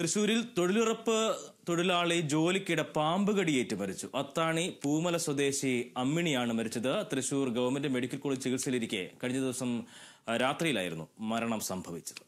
തൃശൂരിൽ തൊഴിലുറപ്പ് തൊഴിലാളി ജോലിക്കിടെ പാമ്പ് കടിയേറ്റ് മരിച്ചു അത്താണി പൂമല സ്വദേശി അമ്മിണിയാണ് മരിച്ചത് തൃശൂർ ഗവൺമെന്റ് മെഡിക്കൽ കോളേജ് ചികിത്സയിലിരിക്കെ കഴിഞ്ഞ ദിവസം രാത്രിയിലായിരുന്നു മരണം സംഭവിച്ചത്